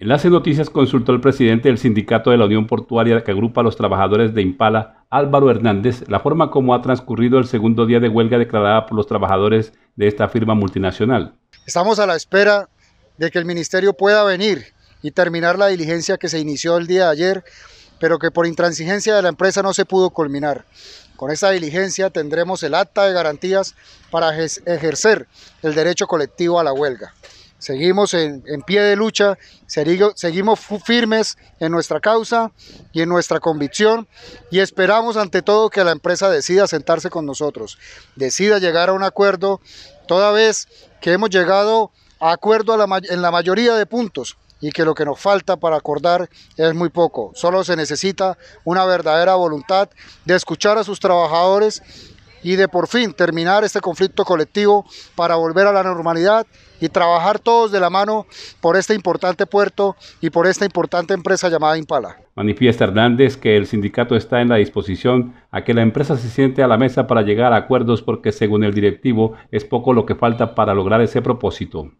Enlace Noticias consultó al presidente del sindicato de la Unión Portuaria que agrupa a los trabajadores de Impala, Álvaro Hernández, la forma como ha transcurrido el segundo día de huelga declarada por los trabajadores de esta firma multinacional. Estamos a la espera de que el ministerio pueda venir y terminar la diligencia que se inició el día de ayer, pero que por intransigencia de la empresa no se pudo culminar. Con esa diligencia tendremos el acta de garantías para ejercer el derecho colectivo a la huelga. Seguimos en, pie de lucha, seguimos firmes en nuestra causa y en nuestra convicción y esperamos ante todo que la empresa decida sentarse con nosotros, decida llegar a un acuerdo, toda vez que hemos llegado a acuerdo en la mayoría de puntos y que lo que nos falta para acordar es muy poco. Solo se necesita una verdadera voluntad de escuchar a sus trabajadores y de por fin terminar este conflicto colectivo para volver a la normalidad y trabajar todos de la mano por este importante puerto y por esta importante empresa llamada Impala. Manifiesta Hernández que el sindicato está en la disposición a que la empresa se siente a la mesa para llegar a acuerdos porque según el directivo es poco lo que falta para lograr ese propósito.